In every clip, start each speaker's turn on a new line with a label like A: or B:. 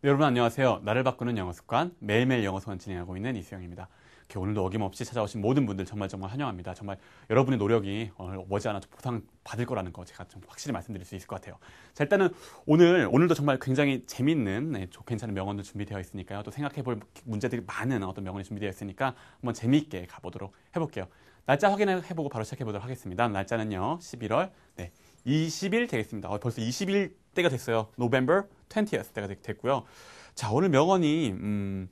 A: 네, 여러분 안녕하세요. 나를 바꾸는 영어 습관 매일매일 영어 소원 진행하고 있는 이수영입니다. 오늘도 어김없이 찾아오신 모든 분들 정말 정말 환영합니다. 정말 여러분의 노력이 오늘 머지않아 보상 받을 거라는 거 제가 좀 확실히 말씀드릴 수 있을 것 같아요. 자 일단은 오늘 오늘도 정말 굉장히 재밌는 네, 괜찮은 명언도 준비되어 있으니까요. 또 생각해볼 문제들이 많은 어떤 명언이 준비되어 있으니까 한번 재미있게 가보도록 해볼게요. 날짜 확인해보고 바로 시작해보도록 하겠습니다. 날짜는요 11월 네. 20일 되겠습니다. 어, 벌써 20일 때가 됐어요. November 20th 때가 됐고요. 자, 오늘 명언이, 음,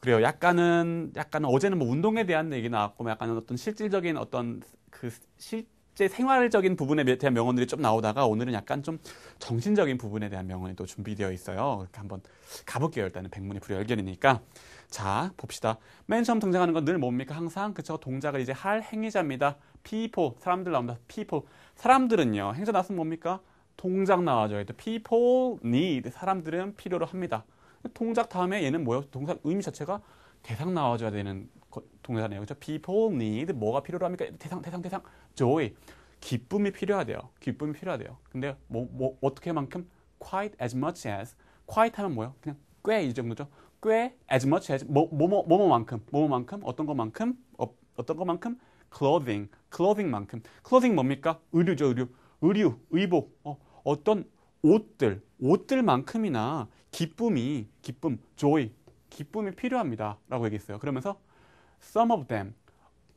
A: 그래요. 약간은, 약간은 어제는 뭐 운동에 대한 얘기 나왔고, 뭐 약간은 어떤 실질적인 어떤 그 실, 제 생활적인 부분에 대한 명언들이 좀 나오다가 오늘은 약간 좀 정신적인 부분에 대한 명언이 또 준비되어 있어요. 이렇게 한번 가볼게요. 일단은 백문이 불여일견이니까. 자, 봅시다. 맨 처음 등장하는 건 늘 뭡니까? 항상 그쵸? 동작을 이제 할 행위자입니다. people 사람들 나옵니다. people 사람들은요. 행사 나왔으면 뭡니까? 동작 나와줘야 돼. people need 사람들은 필요로 합니다. 동작 다음에 얘는 뭐예요? 동작 의미 자체가 대상 나와줘야 되는 동사네요. 그렇죠? people need 뭐가 필요로 합니까? 대상 대상 대상 joy 기쁨이 필요하대요. 기쁨이 필요하대요. 근데 뭐, 뭐 어떻게만큼 quite as much as quite 하면 뭐예요? 그냥 꽤 이 정도죠. 꽤 as much as 뭐 뭐뭐만큼 뭐뭐만큼 어떤 것만큼 어, 어떤 것만큼 clothing, clothing만큼. clothing 뭡니까? 의류죠, 의류. 의류, 의복, 어, 어떤 옷들, 옷들만큼이나 기쁨이, 기쁨, joy, 기쁨이 필요합니다. 라고 얘기했어요. 그러면서 some of them,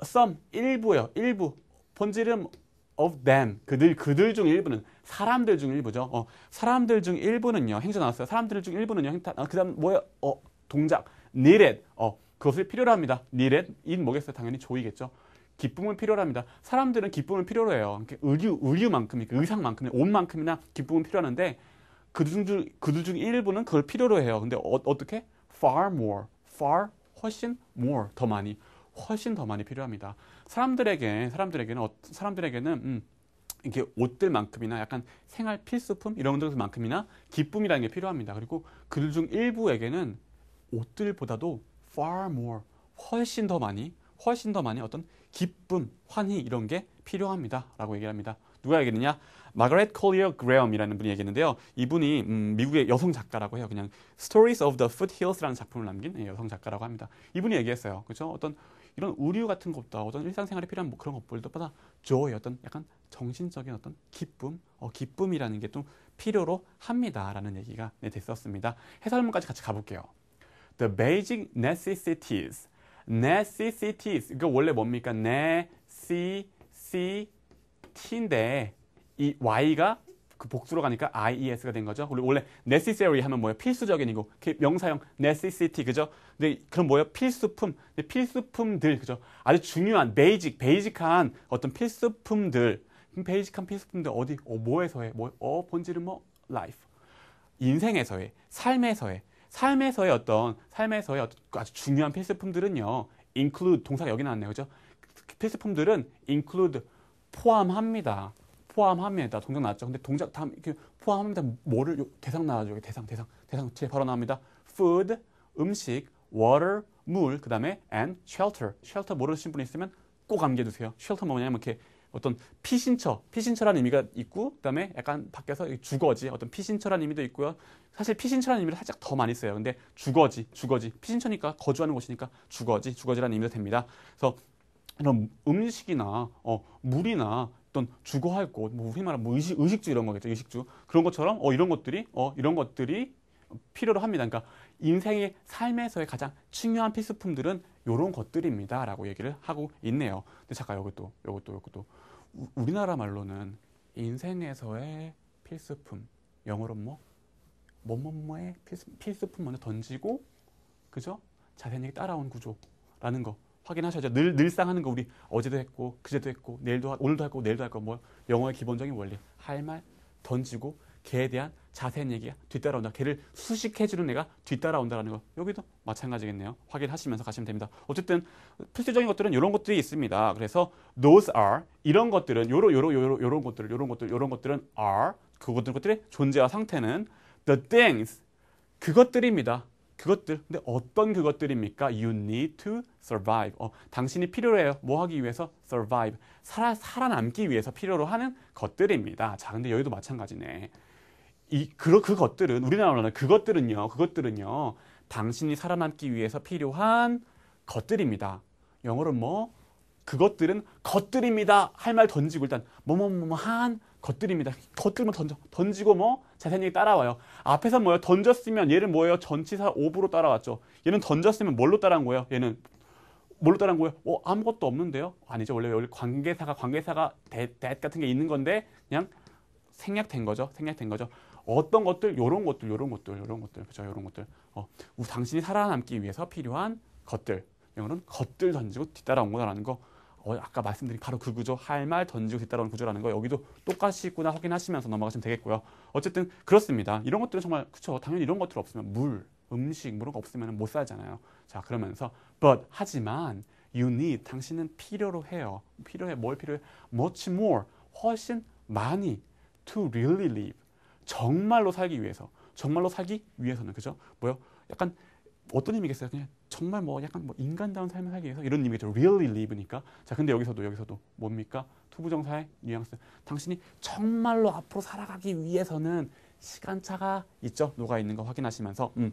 A: some, 일부요, 일부. 본질은 of them, 그들, 그들 중 일부는 사람들 중 일부죠. 어, 사람들 중 일부는요, 행사 나왔어요. 사람들 중 일부는요, 행사, 어, 그 다음 뭐야, 어, 동작, needed, 어, 그것을 필요로 합니다. needed, in 뭐겠어요? 당연히 조이겠죠. 기쁨을 필요로 합니다. 사람들은 기쁨을 필요로 해요. 의류, 의류만큼, 그 의상만큼, 옷만큼이나 기쁨은 필요한데 그들 중, 그들 중 일부는 그걸 필요로 해요. 근데 어, 떻게 Far more, far 훨씬 more 더 많이, 훨씬 더 많이 필요합니다. 사람들에게 사람들에게는 어, 사람들에게는 음, 이게 옷들만큼이나 약간 생활 필수품 이런 것들만큼이나 기쁨이라는 게 필요합니다. 그리고 그들 중 일부에게는 옷들보다도 far more 훨씬 더 많이 훨씬 더 많이 어떤 기쁨, 환희 이런 게 필요합니다. 라고 얘기합니다. 를 누가 얘기했느냐? 마가렛 콜리어 그레엄이라는 분이 얘기했는데요. 이분이 음, 미국의 여성 작가라고 해요. 그냥 Stories of the Foothills라는 작품을 남긴 예, 여성 작가라고 합니다. 이분이 얘기했어요. 그렇죠? 어떤 이런 우류 같은 것보다 어떤 일상생활에 필요한 뭐 그런 것보다 들 저의 어떤 약간 정신적인 어떤 기쁨, 어, 기쁨이라는 게좀 필요로 합니다라는 얘기가 네, 됐었습니다. 해설문까지 같이 가볼게요. The basic necessities necessities. 이거 원래 뭡니까? necessity인데 이 y가 그 복수로 가니까 ies가 된 거죠. 우리 원래 necessary 하면 뭐예요? 필수적인 이거. 그 명사형 necessity 그죠? 근데 그럼 뭐예요? 필수품. 필수품들 그죠? 아주 중요한 베이직, 베이직한 어떤 필수품들. 그럼 베이직한 필수품들 어디? 어 뭐에서 해? 뭐? 어 본질은 뭐? life. 인생에서의 삶에서의 삶에서의 어떤 삶에서의 어떤 아주 중요한 필수품들은요. include 동사가 여기 나왔네요. 그죠? 그 필수품들은 include 포함합니다. 포함합니다. 동작 나왔죠. 근데 동작 다음 이렇게 포함합니다. 뭐를 대상 나와죠. 대상 대상 대상 제 바로 나옵니다. food 음식, water 물, 그다음에 and shelter. shelter 모르시는 분 있으면 꼭 암기해 두세요. shelter 뭐 뭐냐면 이렇게 어떤 피신처, 피신처라는 의미가 있고 그다음에 약간 밖에서 주거지, 어떤 피신처라는 의미도 있고요. 사실 피신처라는 의미를 살짝 더 많이 써요. 근데 주거지, 주거지, 피신처니까 거주하는 곳이니까 주거지, 주거지라는 의미도 됩니다. 그래서 이런 음식이나 어, 물이나 어떤 주거할 곳, 뭐 우리말로 뭐 의식, 의식주 이런 거겠죠, 의식주 그런 것처럼 어, 이런 것들이 어, 이런 것들이 필요로 합니다. 그러니까 인생의 삶에서의 가장 중요한 필수품들은 요런 것들입니다라고 얘기를 하고 있네요. 근데 잠깐 요것도 요것도 요것도 우리나라 말로는 인생에서의 필수품 영어로 뭐 뭐 뭐뭐의 필수, 필수품 먼저 던지고 그죠? 자세히 따라온 구조라는 거 확인하셔야죠. 늘 늘상 하는 거 우리 어제도 했고 그제도 했고 내일도 오늘도 할거고 내일도 할 거 뭐 영어의 기본적인 원리 할 말 던지고 개에 대한 자세한 얘기가 뒤따라온다. 개를 수식해주는 애가 뒤따라온다라는 거. 여기도 마찬가지겠네요. 확인하시면서 가시면 됩니다. 어쨌든 필수적인 것들은 이런 것들이 있습니다. 그래서 those are 이런 것들은 요로요로요로 요런 것들 요런 것들 요런 것들은 are 그것들 것들의 존재와 상태는 the things 그것들입니다. 그것들 근데 어떤 그것들입니까? You need to survive. 어, 당신이 필요해요. 뭐 하기 위해서? survive. 살아, 살아남기 위해서 필요로 하는 것들입니다. 자, 근데 여기도 마찬가지네. 이, 그, 그것들은, 우리나라로는 그것들은요, 그것들은요, 당신이 살아남기 위해서 필요한 것들입니다. 영어로 뭐, 그것들은 것들입니다. 할 말 던지고 일단, 뭐뭐뭐한 뭐 것들입니다. 것들만 던져, 던지고 뭐, 자세한 얘기 따라와요. 앞에서 뭐요? 던졌으면 얘는 뭐예요? 전치사 5부로 따라왔죠. 얘는 던졌으면 뭘로 따라온 거예요? 얘는 뭘로 따라온 거예요? 어, 아무것도 없는데요? 아니죠. 원래 여기 관계사가, 관계사가, 대, 대 같은 게 있는 건데, 그냥 생략된 거죠. 생략된 거죠. 어떤 것들, 요런 것들, 요런 것들, 요런 것들, 그죠? 요런 것들. 어, 당신이 살아남기 위해서 필요한 것들. 영어로는 것들 던지고 뒤따라온 거다라는 거. 어, 아까 말씀드린 바로 그 구조, 할 말 던지고 뒤따라온 구조라는 거. 여기도 똑같이 있구나 확인하시면서 넘어가시면 되겠고요. 어쨌든 그렇습니다. 이런 것들은 정말, 그쵸? 당연히 이런 것들 없으면 물, 음식, 물 뭐 이런 거 없으면 못 살잖아요. 자, 그러면서, but, 하지만, you need, 당신은 필요로 해요. 필요해, 뭘 필요해? much more, 훨씬 많이, to really live. 정말로 살기 위해서 정말로 살기 위해서는 그죠? 뭐요? 약간 어떤 의미겠어요? 그냥 정말 뭐 약간 뭐 인간다운 삶을 살기 위해서 이런 의미겠죠. Really live니까. 자, 근데 여기서도 여기서도 뭡니까? 투부정사의 뉘앙스. 당신이 정말로 앞으로 살아가기 위해서는 시간차가 있죠. 녹아 있는 거 확인하시면서 음.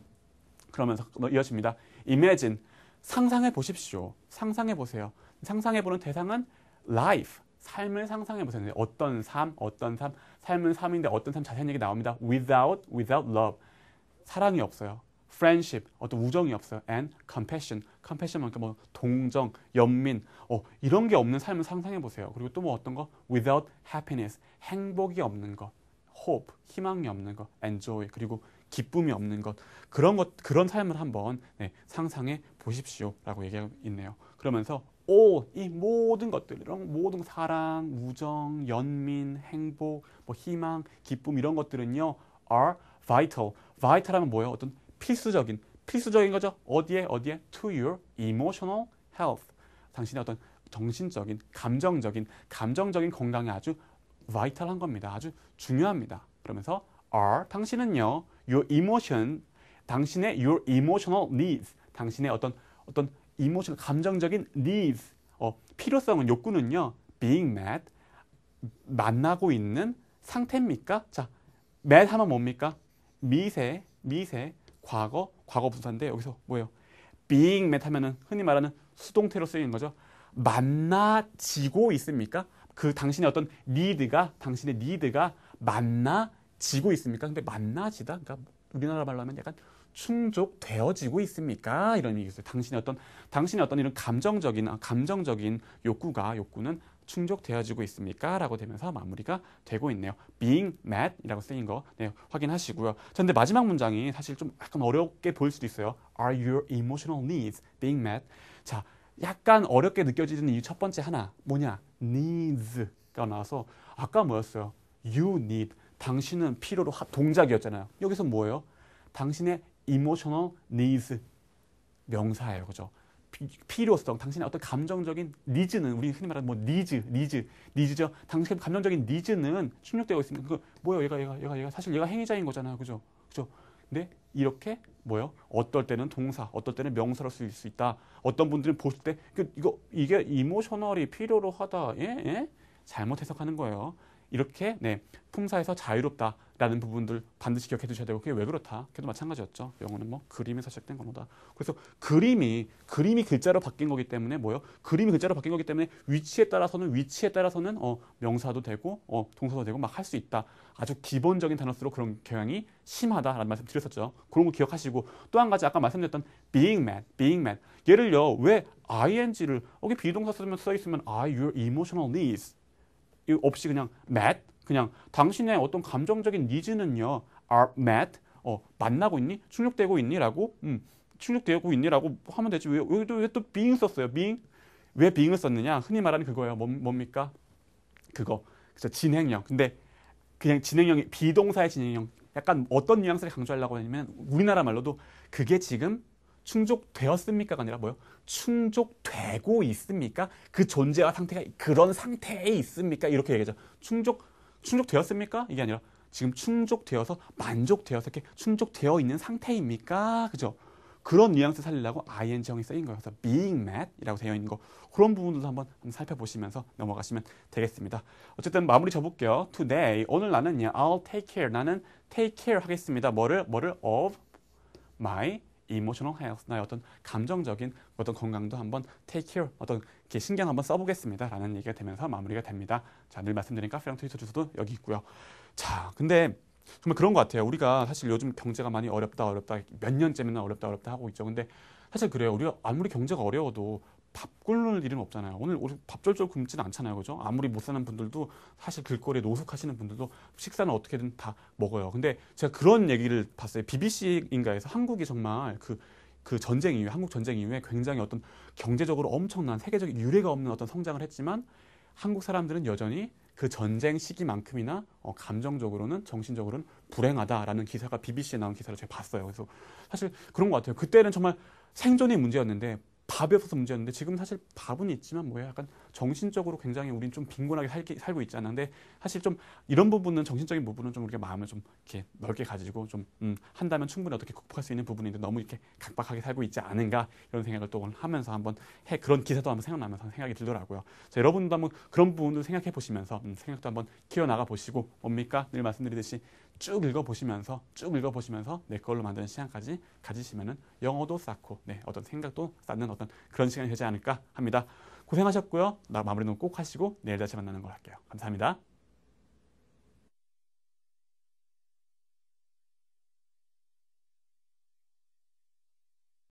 A: 그러면서 어, 이어집니다. Imagine 상상해 보십시오. 상상해 보세요. 상상해 보는 대상은 life 삶을 상상해 보세요. 어떤 삶, 어떤 삶, 삶은 삶인데 어떤 삶 자세한 얘기 나옵니다. Without, without love. 사랑이 없어요. friendship, 어떤 우정이 없어요. and compassion, compassion만큼 뭐 동정, 연민, 어, 이런 게 없는 삶을 상상해 보세요. 그리고 또 뭐 어떤 거? without happiness, 행복이 없는 것, hope, 희망이 없는 것, enjoy, 그리고 기쁨이 없는 것 그런 것 그런 삶을 한번 네, 상상해 보십시오라고 얘기하고 있네요. 그러면서 옷, 이 모든 것들, 이런 모든 사랑, 우정, 연민, 행복, 뭐 희망, 기쁨 이런 것들은요. are vital. vital하면 뭐예요? 어떤 필수적인, 필수적인 거죠. 어디에 어디에 to your emotional health. 당신의 어떤 정신적인, 감정적인, 감정적인 건강에 아주 vital한 겁니다. 아주 중요합니다. 그러면서 are 당신은요. your emotion 당신의 your emotional needs 당신의 어떤 어떤 이모션 감정적인 need 어, 필요성은 욕구는요 being met 만나고 있는 상태입니까? 자 met 하면 뭡니까? 미세 미세 과거 과거 부사인데 여기서 뭐예요? being met 하면은 흔히 말하는 수동태로 쓰이는 거죠. 만나지고 있습니까? 그 당신의 어떤 니드가 당신의 니드가 만나지고 있습니까? 근데 만나지다 그러니까 우리나라 말로 하면 약간 충족되어지고 있습니까? 이런 얘기겠어요. 당신의 어떤 당신의 어떤 이런 감정적인 아, 감정적인 욕구가 욕구는 충족되어지고 있습니까? 라고 되면서 마무리가 되고 있네요. being met 이라고 쓰인 거 네, 확인하시고요. 그런데 마지막 문장이 사실 좀 약간 어렵게 보일 수도 있어요. Are your emotional needs being met? 자, 약간 어렵게 느껴지는 이첫 번째 하나 뭐냐? needs가 나와서 아까 뭐였어요? you need 당신은 필요로 동작이었잖아요. 여기서 뭐예요? 당신의 emotional needs 명사예요. 그죠? 필요성, 당신의 어떤 감정적인 니즈는 우리 흔히 말하는 뭐 니즈, 니즈, 니즈죠. 당신의 감정적인 니즈는 충족되고 있습니다. 그 뭐야 얘가 얘가 얘가 얘가 사실 얘가 행위자인 거잖아요. 그죠? 그죠? 근데 이렇게 뭐요? 어떨 때는 동사, 어떨 때는 명사로 쓰일 수 있다. 어떤 분들은 볼 때 그, 이거 이게 이모셔널이 필요로 하다. 예? 예? 잘못 해석하는 거예요. 이렇게 네, 품사에서 자유롭다라는 부분들 반드시 기억해 두셔야 되고 그게 왜 그렇다? 그래도 마찬가지였죠. 영어는 뭐 그림에서 시작된 거다. 그래서 그림이 그림이 글자로 바뀐 거기 때문에 뭐요? 그림이 글자로 바뀐 거기 때문에 위치에 따라서는 위치에 따라서는 어, 명사도 되고 어, 동사도 되고 막 할 수 있다. 아주 기본적인 단어수로 그런 경향이 심하다라는 말씀 드렸었죠. 그런 거 기억하시고 또 한 가지 아까 말씀드렸던 being mad, being mad. 예를요왜 ing를 여기 비동사 쓰면 써 있으면 are your emotional needs 없이 그냥 met 그냥 당신의 어떤 감정적인 니즈는요 are 아, met 어, 만나고 있니? 충족되고 있니? 라고 음, 충족되고 있니? 라고 하면 되지 왜, 여기도 왜또 being 썼어요 being 왜 being을 썼느냐 흔히 말하는 그거예요 뭡니까? 그거 그래서 진행형 근데 그냥 진행형이 비동사의 진행형 약간 어떤 뉘앙스를 강조하려고 하냐면 우리나라 말로도 그게 지금 충족되었습니까가 아니라 뭐요? 충족되고 있습니까? 그 존재와 상태가 그런 상태에 있습니까? 이렇게 얘기하죠. 충족 충족되었습니까? 이게 아니라 지금 충족되어서 만족되어서 이렇게 충족되어 있는 상태입니까? 그죠? 그런 뉘앙스 살리려고 ing형이 쓰인 거예서 being met이라고 되어 있는 거 그런 부분도 한번, 살펴보시면서 넘어가시면 되겠습니다. 어쨌든 마무리 접을게요. Today 오늘 나는 I'll take care 나는 take care 하겠습니다. 뭐를 뭐를 of my emotional health, 나의 어떤 감정적인 어떤 건강도 한번 take care, 어떤 이렇게 신경 한번 써보겠습니다. 라는 얘기가 되면서 마무리가 됩니다. 자, 늘 말씀드린 카페랑 트위터 주소도 여기 있고요. 자, 근데 정말 그런 것 같아요. 우리가 사실 요즘 경제가 많이 어렵다, 어렵다, 몇 년째 면 어렵다, 어렵다 하고 있죠. 근데 사실 그래요. 우리가 아무리 경제가 어려워도 밥 굶을 일은 없잖아요. 오늘 우리 밥 쫄쫄 굶지는 않잖아요. 그죠? 아무리 못 사는 분들도 사실 길거리에 노숙하시는 분들도 식사는 어떻게든 다 먹어요. 근데 제가 그런 얘기를 봤어요. BBC인가에서 한국이 정말 그, 그 전쟁 이후에, 한국 전쟁 이후에 굉장히 어떤 경제적으로 엄청난 세계적인 유례가 없는 어떤 성장을 했지만 한국 사람들은 여전히 그 전쟁 시기만큼이나 어, 감정적으로는 정신적으로는 불행하다라는 기사가 BBC에 나온 기사를 제가 봤어요. 그래서 사실 그런 것 같아요. 그때는 정말 생존의 문제였는데 밥이 없어서 문제였는데 지금 사실 밥은 있지만 뭐야 약간 정신적으로 굉장히 우린 좀 빈곤하게 살기, 살고 있지 않는데 사실 좀 이런 부분은 정신적인 부분은 좀 우리가 마음을 좀 이렇게 넓게 가지고 좀 음, 한다면 충분히 어떻게 극복할 수 있는 부분인데 너무 이렇게 각박하게 살고 있지 않은가 이런 생각을 또 오늘 하면서 한번 해 그런 기사도 한번 생각나면서 생각이 들더라고요. 자 여러분도 한번 그런 부분을 생각해 보시면서 음, 생각도 한번 키워 나가 보시고 뭡니까 늘 말씀드리듯이 쭉 읽어보시면서 쭉 읽어보시면서 내 걸로 만드는 시간까지 가지시면은 영어도 쌓고 네 어떤 생각도 쌓는 어떤 어떤 그런 시간이 되지 않을까 합니다. 고생하셨고요. 나 마무리는 꼭 하시고 내일 다시 만나는 걸 할게요. 감사합니다.